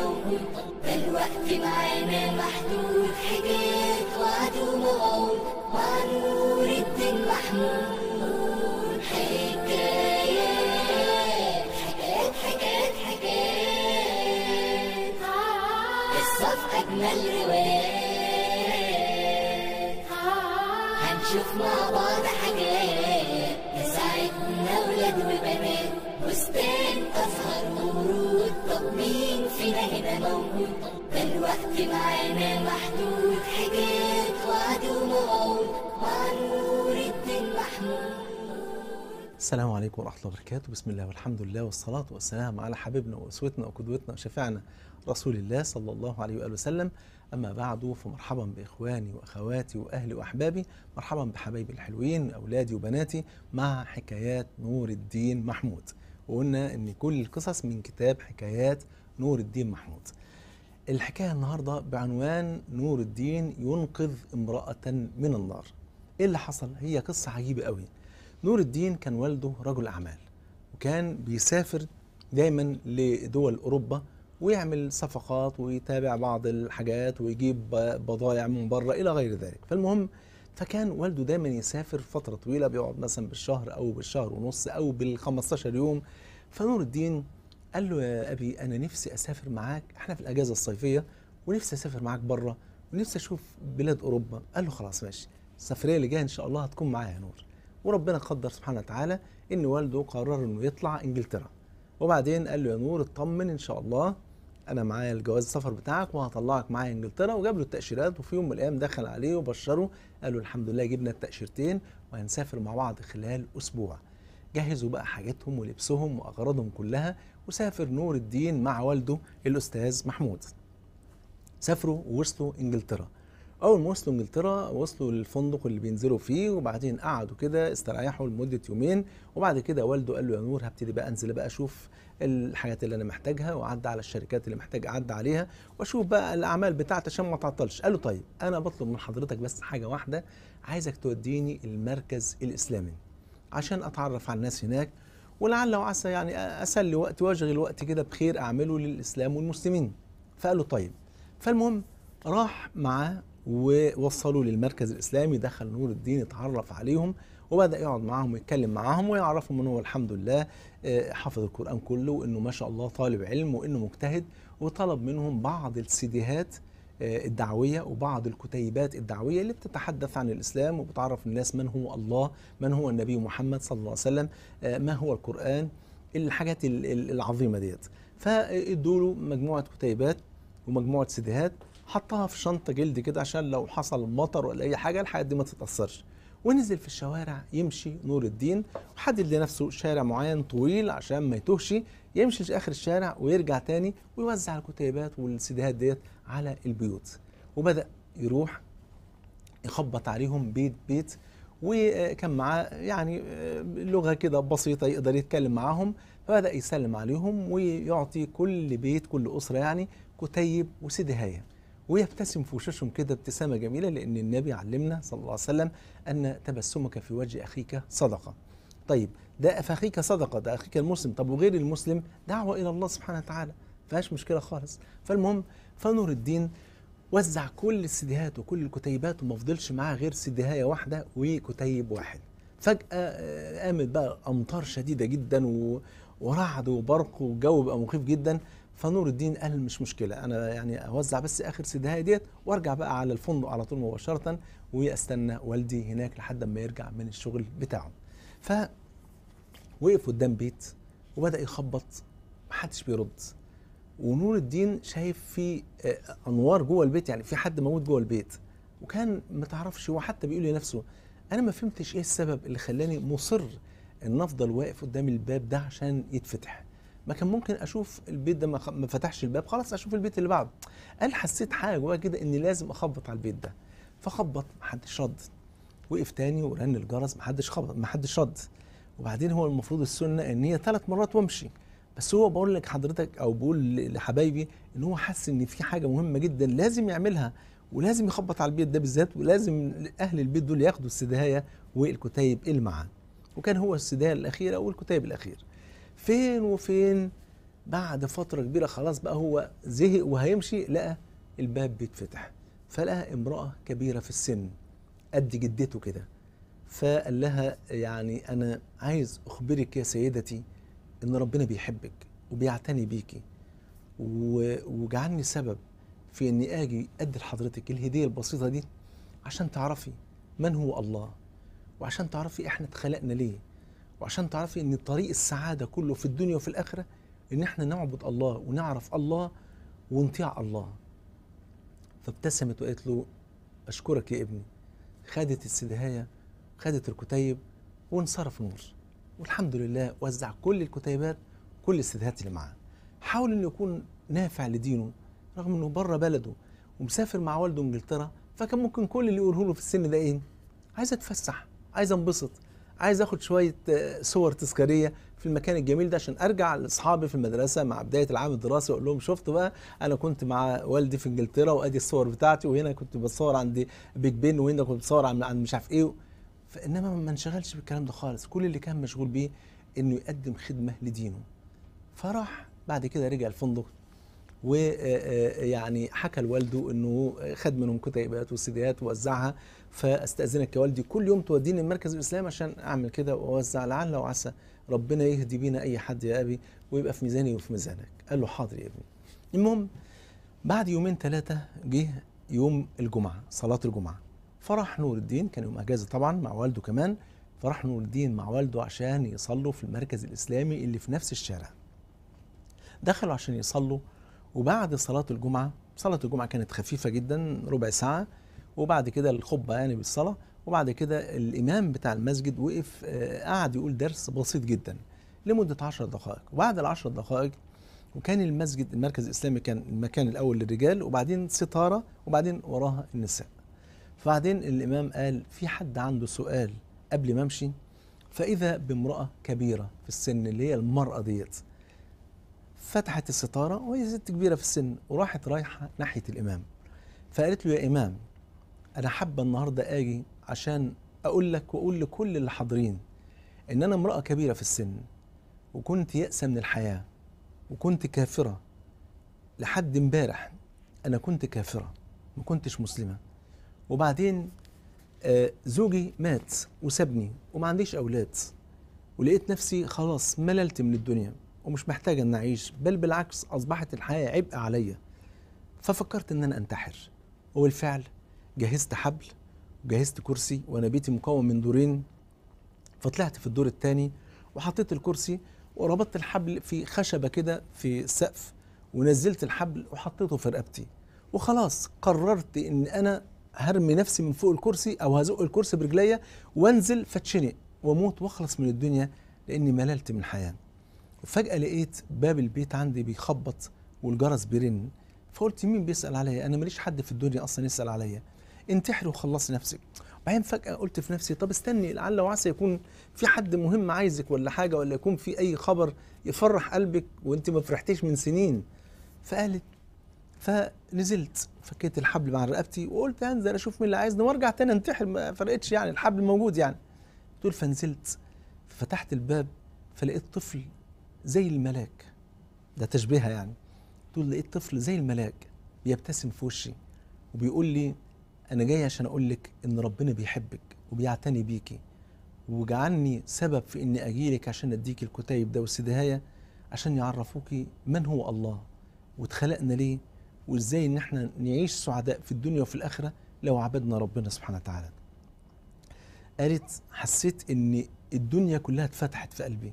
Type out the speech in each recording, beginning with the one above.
موهوم دلوقتي معانا محدود حجاب وعدو مغول مع نور الدين محمود حكايات حكايات حكايات حكايات قصة في أجمل روايات هنشوف مع بعض حاجات تساعدنا ولاد وبنات بستان أزهر ورود تطمين علينا موت الوقت معانا محدود حكايات وعد وموعود مع نور الدين محمود السلام عليكم ورحمة الله وبركاته بسم الله والحمد لله والصلاة والسلام على حبيبنا وأسوتنا وقدوتنا وشفعنا رسول الله صلى الله عليه وآله وسلم أما بعد فمرحبا بإخواني وأخواتي وأهلي وأحبابي مرحبا بحبايبي الحلوين أولادي وبناتي مع حكايات نور الدين محمود وقلنا ان كل القصص من كتاب حكايات نور الدين محمود الحكاية النهاردة بعنوان نور الدين ينقذ امرأة من النار ايه اللي حصل هي قصة عجيبة قوي نور الدين كان والده رجل أعمال وكان بيسافر دايما لدول أوروبا ويعمل صفقات ويتابع بعض الحاجات ويجيب بضائع من بره إلى غير ذلك فالمهم فكان والده دايما يسافر فترة طويلة بيقعد مثلا بالشهر أو بالشهر ونص أو بال15 يوم فنور الدين قال له يا ابي انا نفسي اسافر معاك احنا في الاجازه الصيفيه ونفسي اسافر معاك بره ونفسي اشوف بلاد اوروبا قال له خلاص ماشي السفريه اللي جايه ان شاء الله هتكون معايا يا نور وربنا قدر سبحانه وتعالى ان والده قرر انه يطلع انجلترا وبعدين قال له يا نور اطمن ان شاء الله انا معايا الجواز السفر بتاعك وهطلعك معايا انجلترا وجاب له التاشيرات وفي يوم من الايام دخل عليه وبشره قال له الحمد لله جبنا التاشيرتين وهنسافر مع بعض خلال اسبوع جهزوا بقى حاجتهم ولبسهم واغراضهم كلها وسافر نور الدين مع والده الاستاذ محمود سافروا ووصلوا انجلترا اول ما وصلوا انجلترا وصلوا للفندق اللي بينزلوا فيه وبعدين قعدوا كده استريحوا لمده يومين وبعد كده والده قال له يا نور هبتدي بقى انزل بقى اشوف الحاجات اللي انا محتاجها وعد على الشركات اللي محتاج اعدي عليها واشوف بقى الاعمال بتاعتي عشان ما تعطلش قال له طيب انا بطلب من حضرتك بس حاجه واحده عايزك توديني المركز الاسلامي عشان اتعرف على الناس هناك ولعل وعسى يعني اسلي وقتي واشغل وقتي كده بخير اعمله للاسلام والمسلمين فقال له طيب فالمهم راح معاه ووصلوا للمركز الاسلامي دخل نور الدين اتعرف عليهم وبدا يقعد معاهم ويتكلم معاهم ويعرفهم ان هو الحمد لله آه، حفظ القران كله وانه ما شاء الله طالب علم وانه مجتهد وطلب منهم بعض السيديهات آه، الدعوية وبعض الكتيبات الدعوية اللي بتتحدث عن الإسلام وبتعرف الناس من هو الله من هو النبي محمد صلى الله عليه وسلم آه، ما هو القرآن الحاجات العظيمة ديت فادوا له مجموعة كتيبات ومجموعة سيديهات حطها في شنطة جلد كده عشان لو حصل مطر ولا أي حاجة الحاجات دي ما تتأثرش ونزل في الشوارع يمشي نور الدين وحدد لنفسه شارع معين طويل عشان ما يتوهش يمشي لاخر الشارع ويرجع تاني ويوزع الكتيبات والسيديهات ديت على البيوت وبدا يروح يخبط عليهم بيت بيت وكان معاه يعني لغه كده بسيطه يقدر يتكلم معاهم فبدا يسلم عليهم ويعطي كل بيت كل اسره يعني كتيب وسيديهايه ويبتسم في وشوشهم كده ابتسامه جميله لان النبي علمنا صلى الله عليه وسلم ان تبسمك في وجه اخيك صدقه. طيب ده فاخيك صدقه ده اخيك المسلم طب وغير المسلم دعوه الى الله سبحانه وتعالى فيهاش مشكله خالص فالمهم فنور الدين وزع كل السديهات وكل الكتيبات وما فضلش معاه غير سديهايه واحده وكتيب واحد فجاه آه، قامت بقى امطار شديده جدا ورعد وبرق والجو بقى مخيف جدا فنور الدين قال مش مشكله انا يعني اوزع بس اخر سدهايه ديت وارجع بقى على الفندق على طول مباشره واستنى والدي هناك لحد ما يرجع من الشغل بتاعه ف وقف قدام بيت وبدا يخبط محدش بيرد ونور الدين شايف في آه، انوار جوه البيت يعني في حد موجود جوه البيت وكان ما تعرفش هو حتى بيقول لنفسه إيه انا ما فهمتش ايه السبب اللي خلاني مصر ان افضل واقف قدام الباب ده عشان يتفتح ما كان ممكن اشوف البيت ده ما فتحش الباب خلاص اشوف البيت اللي بعده قال حسيت حاجه جوايا كده اني لازم اخبط على البيت ده فخبط محدش رد وقف تاني ورن الجرس محدش خبط محدش رد وبعدين هو المفروض السنه ان هي ثلاث مرات وامشي بس هو بقول لك حضرتك او بقول لحبايبي ان هو حس ان في حاجه مهمه جدا لازم يعملها ولازم يخبط على البيت ده بالذات ولازم اهل البيت دول ياخدوا السدايه والكتيب اللي معاه وكان هو السدايه الاخيره والكتيب الاخير فين وفين بعد فترة كبيرة خلاص بقى هو زهق وهيمشي لقى الباب بيتفتح فلقى امرأة كبيرة في السن قد جدته كده فقال لها يعني أنا عايز أخبرك يا سيدتي إن ربنا بيحبك وبيعتني بيكي وجعلني سبب في إني آجي أدي لحضرتك الهدية البسيطة دي عشان تعرفي من هو الله وعشان تعرفي إحنا اتخلقنا ليه وعشان تعرفي ان طريق السعاده كله في الدنيا وفي الاخره ان احنا نعبد الله ونعرف الله ونطيع الله فابتسمت وقالت له اشكرك يا ابني خدت السدهايه خدت الكتيب وانصرف نور والحمد لله وزع كل الكتيبات كل السدهات اللي معاه حاول انه يكون نافع لدينه رغم انه بره بلده ومسافر مع والده انجلترا فكان ممكن كل اللي يقوله له في السن ده ايه عايز اتفسح عايز انبسط عايز اخد شويه آه، صور تذكاريه في المكان الجميل ده عشان ارجع لاصحابي في المدرسه مع بدايه العام الدراسي واقول لهم شفت بقى انا كنت مع والدي في انجلترا وادي الصور بتاعتي وهنا كنت بتصور عند بيج بن وهنا كنت بتصور عند مش عارف ايه فانما ما انشغلش بالكلام ده خالص كل اللي كان مشغول بيه انه يقدم خدمه لدينه فرح بعد كده رجع الفندق ويعني حكى لوالده انه خد منهم كتيبات وسيديات ووزعها فاستاذنك يا والدي كل يوم توديني المركز الاسلامي عشان اعمل كده واوزع لعل وعسى ربنا يهدي بينا اي حد يا ابي ويبقى في ميزاني وفي ميزانك قال له حاضر يا ابني المهم بعد يومين ثلاثه جه يوم الجمعه صلاه الجمعه فراح نور الدين كان يوم اجازه طبعا مع والده كمان فراح نور الدين مع والده عشان يصلوا في المركز الاسلامي اللي في نفس الشارع دخلوا عشان يصلوا وبعد صلاة الجمعة صلاة الجمعة كانت خفيفة جدا ربع ساعة وبعد كده الخطبة يعني بالصلاة وبعد كده الإمام بتاع المسجد وقف آه، قعد يقول درس بسيط جدا لمدة عشر دقائق وبعد العشر دقائق وكان المسجد المركز الإسلامي كان المكان الأول للرجال وبعدين ستارة وبعدين وراها النساء فبعدين الإمام قال في حد عنده سؤال قبل ما أمشي فإذا بامرأة كبيرة في السن اللي هي المرأة ديت فتحت الستاره وهي ست كبيره في السن وراحت رايحه ناحيه الامام فقالت له يا امام انا حابه النهارده اجي عشان اقول لك واقول لكل اللي حاضرين ان انا امراه كبيره في السن وكنت يأسة من الحياه وكنت كافره لحد امبارح انا كنت كافره ما كنتش مسلمه وبعدين آه زوجي مات وسابني وما عنديش اولاد ولقيت نفسي خلاص مللت من الدنيا ومش محتاج ان اعيش بل بالعكس اصبحت الحياه عبء عليا ففكرت ان انا انتحر وبالفعل جهزت حبل وجهزت كرسي وانا بيتي مكون من دورين فطلعت في الدور الثاني وحطيت الكرسي وربطت الحبل في خشبه كده في السقف ونزلت الحبل وحطيته في رقبتي وخلاص قررت ان انا هرمي نفسي من فوق الكرسي او هزق الكرسي برجليا وانزل فتشني واموت واخلص من الدنيا لاني مللت من الحياه وفجأة لقيت باب البيت عندي بيخبط والجرس بيرن فقلت مين بيسأل عليا أنا ماليش حد في الدنيا أصلا يسأل عليا انتحري وخلصي نفسك وبعدين فجأة قلت في نفسي طب استني لعل وعسى يكون في حد مهم عايزك ولا حاجة ولا يكون في أي خبر يفرح قلبك وأنت ما فرحتيش من سنين فقالت فنزلت فكيت الحبل مع رقبتي وقلت هنزل اشوف مين اللي عايزني وارجع تاني انتحر ما فرقتش يعني الحبل موجود يعني تقول فنزلت فتحت الباب فلقيت طفل زي الملاك ده تشبيهها يعني تقول لقيت إيه طفل زي الملاك بيبتسم في وشي وبيقول لي انا جاي عشان اقول لك ان ربنا بيحبك وبيعتني بيكي وجعلني سبب في اني اجيلك عشان اديكي الكتيب ده والسدهايه عشان يعرفوكي من هو الله واتخلقنا ليه وازاي ان احنا نعيش سعداء في الدنيا وفي الاخره لو عبدنا ربنا سبحانه وتعالى قالت حسيت ان الدنيا كلها اتفتحت في قلبي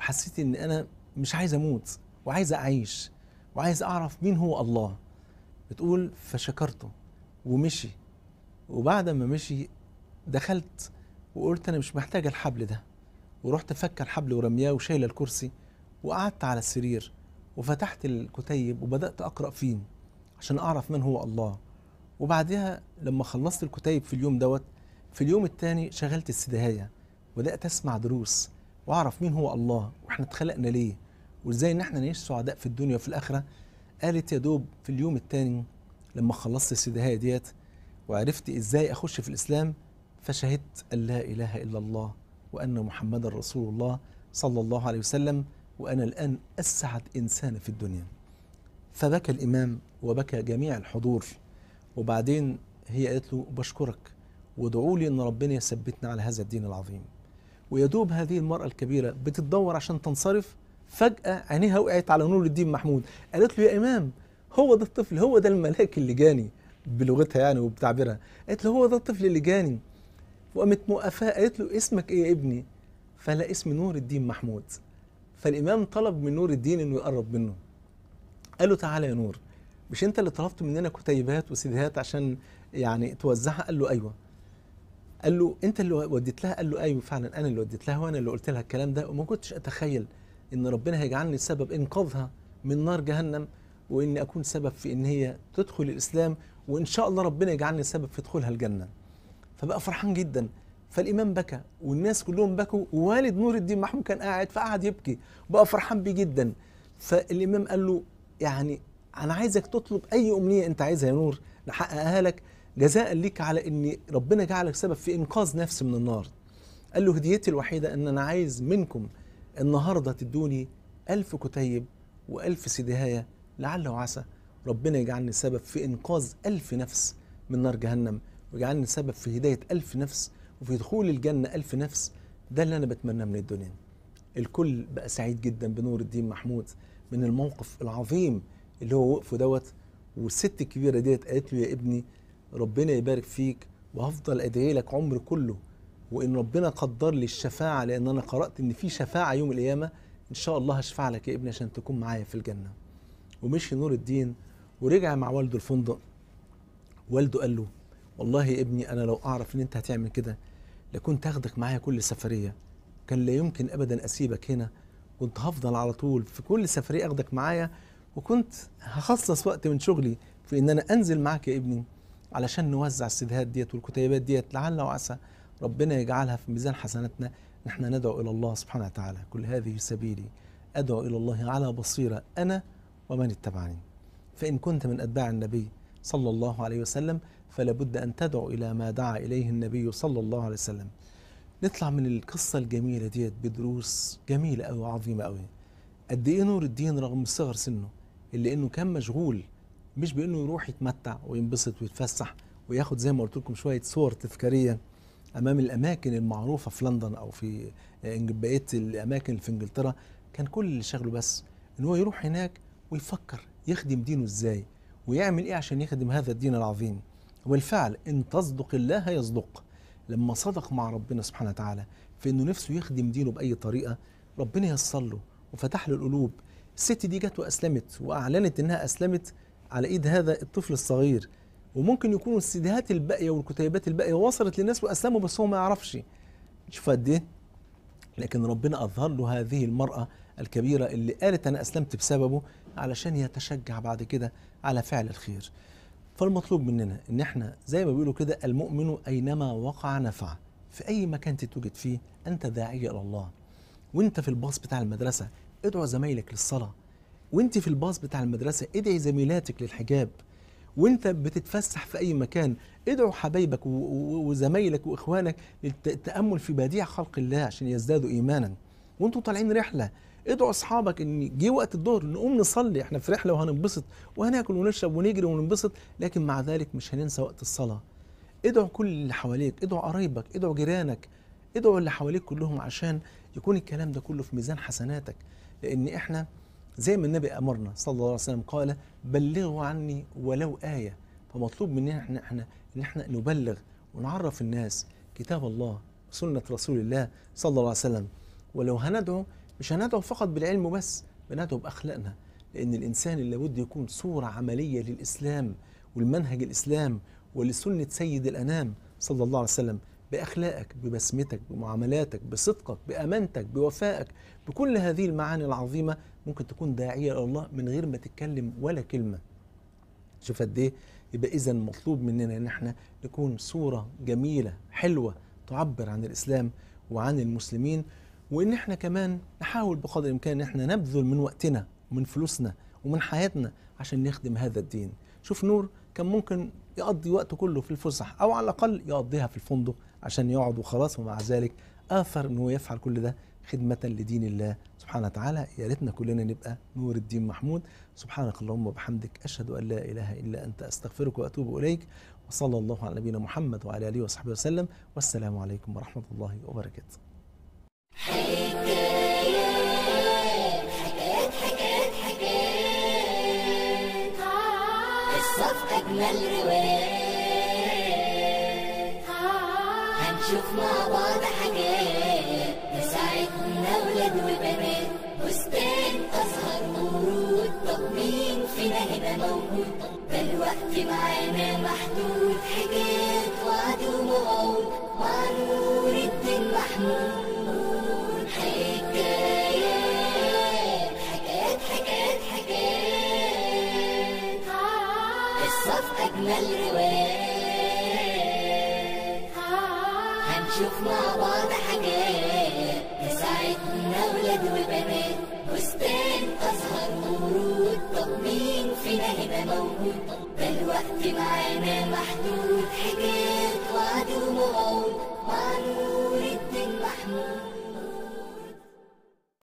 وحسيت ان انا مش عايز اموت وعايز اعيش وعايز اعرف مين هو الله بتقول فشكرته ومشي وبعد ما مشي دخلت وقلت انا مش محتاجه الحبل ده ورحت فك الحبل ورمياه وشايله الكرسي وقعدت على السرير وفتحت الكتيب وبدات اقرا فيه عشان اعرف من هو الله وبعدها لما خلصت الكتيب في اليوم دوت في اليوم الثاني شغلت السدهايه بدات اسمع دروس واعرف مين هو الله واحنا اتخلقنا ليه وازاي ان احنا نعيش سعداء في الدنيا وفي الاخره قالت يا دوب في اليوم الثاني لما خلصت السدهايه ديت وعرفت ازاي اخش في الاسلام فشهدت ان لا اله الا الله وان محمدا رسول الله صلى الله عليه وسلم وانا الان اسعد انسان في الدنيا فبكى الامام وبكى جميع الحضور وبعدين هي قالت له بشكرك وادعوا لي ان ربنا يثبتنا على هذا الدين العظيم ويدوب هذه المرأة الكبيرة بتدور عشان تنصرف فجأة عينيها وقعت على نور الدين محمود قالت له يا إمام هو ده الطفل هو ده الملاك اللي جاني بلغتها يعني وبتعبيرها قالت له هو ده الطفل اللي جاني وقامت موقفاه قالت له اسمك ايه يا ابني فلا اسم نور الدين محمود فالامام طلب من نور الدين انه يقرب منه قال له تعالى يا نور مش انت اللي طلبت مننا كتيبات وسيديهات عشان يعني توزعها قال له ايوه قال له انت اللي وديت لها قال له ايوه فعلا انا اللي وديت لها وانا اللي قلت لها الكلام ده وما كنتش اتخيل ان ربنا هيجعلني سبب انقاذها من نار جهنم واني اكون سبب في ان هي تدخل الاسلام وان شاء الله ربنا يجعلني سبب في دخولها الجنه فبقى فرحان جدا فالامام بكى والناس كلهم بكوا ووالد نور الدين محمود كان قاعد فقعد يبكي بقى فرحان بيه جدا فالامام قال له يعني انا عايزك تطلب اي امنيه انت عايزها يا نور نحققها لك جزاء ليك على ان ربنا جعلك سبب في انقاذ نفس من النار قال له هديتي الوحيدة ان انا عايز منكم النهاردة تدوني ألف كتيب وألف سدهاية لعل وعسى ربنا يجعلني سبب في إنقاذ ألف نفس من نار جهنم ويجعلني سبب في هداية ألف نفس وفي دخول الجنة ألف نفس ده اللي أنا بتمناه من الدنيا الكل بقى سعيد جدا بنور الدين محمود من الموقف العظيم اللي هو وقفه دوت والست الكبيرة ديت قالت له يا ابني ربنا يبارك فيك وهفضل ادعي لك عمر كله وان ربنا قدر لي الشفاعه لان انا قرات ان في شفاعه يوم القيامه ان شاء الله هشفع لك يا ابني عشان تكون معايا في الجنه ومشي نور الدين ورجع مع والده الفندق والده قال له والله يا ابني انا لو اعرف ان انت هتعمل كده لكنت هاخدك معايا كل سفريه كان لا يمكن ابدا اسيبك هنا كنت هفضل على طول في كل سفريه اخدك معايا وكنت هخصص وقت من شغلي في ان انا انزل معاك يا ابني علشان نوزع السيديهات ديت والكتيبات ديت لعل وعسى ربنا يجعلها في ميزان حسناتنا نحن ندعو إلى الله سبحانه وتعالى كل هذه سبيلي أدعو إلى الله على بصيرة أنا ومن اتبعني فإن كنت من أتباع النبي صلى الله عليه وسلم فلا بد أن تدعو إلى ما دعا إليه النبي صلى الله عليه وسلم نطلع من القصة الجميلة ديت بدروس جميلة قوي وعظيمة أوي قد إيه نور الدين رغم صغر سنه إلا إنه كان مشغول مش بانه يروح يتمتع وينبسط ويتفسح وياخد زي ما قلت لكم شويه صور تذكاريه امام الاماكن المعروفه في لندن او في بقيه الاماكن في انجلترا كان كل اللي شغله بس ان هو يروح هناك ويفكر يخدم دينه ازاي ويعمل ايه عشان يخدم هذا الدين العظيم وبالفعل ان تصدق الله يصدق لما صدق مع ربنا سبحانه وتعالى في انه نفسه يخدم دينه باي طريقه ربنا يسر له وفتح له القلوب الست دي جت واسلمت واعلنت انها اسلمت على ايد هذا الطفل الصغير وممكن يكونوا السيديهات الباقيه والكتيبات الباقيه وصلت للناس واسلموا بس هو ما يعرفش شوف قد ايه لكن ربنا اظهر له هذه المراه الكبيره اللي قالت انا اسلمت بسببه علشان يتشجع بعد كده على فعل الخير فالمطلوب مننا ان احنا زي ما بيقولوا كده المؤمن اينما وقع نفع في اي مكان تتوجد فيه انت داعيه الى الله وانت في الباص بتاع المدرسه ادعو زمايلك للصلاه وانت في الباص بتاع المدرسه ادعي زميلاتك للحجاب وانت بتتفسح في اي مكان ادعو حبايبك وزمايلك واخوانك للتامل في بديع خلق الله عشان يزدادوا ايمانا وانتوا طالعين رحله ادعوا اصحابك ان جه وقت الظهر نقوم نصلي احنا في رحله وهننبسط وهناكل ونشرب ونجري وننبسط لكن مع ذلك مش هننسى وقت الصلاه ادعوا كل اللي حواليك ادعوا قرايبك ادعوا جيرانك ادعوا اللي حواليك كلهم عشان يكون الكلام ده كله في ميزان حسناتك لان احنا زي ما النبي امرنا صلى الله عليه وسلم قال بلغوا عني ولو ايه فمطلوب مننا احنا احنا ان احنا نبلغ ونعرف الناس كتاب الله وسنه رسول الله صلى الله عليه وسلم ولو هندعو مش هندعو فقط بالعلم وبس بندعو باخلاقنا لان الانسان اللي لابد يكون صوره عمليه للاسلام والمنهج الاسلام ولسنه سيد الانام صلى الله عليه وسلم باخلاقك ببسمتك بمعاملاتك بصدقك بامانتك بوفائك بكل هذه المعاني العظيمه ممكن تكون داعيه الى الله من غير ما تتكلم ولا كلمه شوف قد ايه يبقى اذا مطلوب مننا ان احنا نكون صوره جميله حلوه تعبر عن الاسلام وعن المسلمين وان احنا كمان نحاول بقدر الامكان ان احنا نبذل من وقتنا ومن فلوسنا ومن حياتنا عشان نخدم هذا الدين شوف نور كان ممكن يقضي وقته كله في الفسح او على الاقل يقضيها في الفندق عشان يقعد وخلاص ومع ذلك آثر أنه يفعل كل ده خدمة لدين الله سبحانه وتعالى يا ريتنا كلنا نبقى نور الدين محمود سبحانك اللهم وبحمدك أشهد أن لا إله إلا أنت أستغفرك وأتوب إليك وصلى الله على نبينا محمد وعلى آله وصحبه وسلم والسلام عليكم ورحمة الله وبركاته حكايات حكايات حكايات قصة أجمل رواية بالوقت معانا محدود حكيت وعد وموعود مع نور الدين محمود حكايات حكايات حكايات قصة في أجمل رواية هنشوف مع بعض حاجات تساعدنا ولاد وبنات مين فينا هنا موجود ده الوقت معانا محدود حكايات وعد وموعود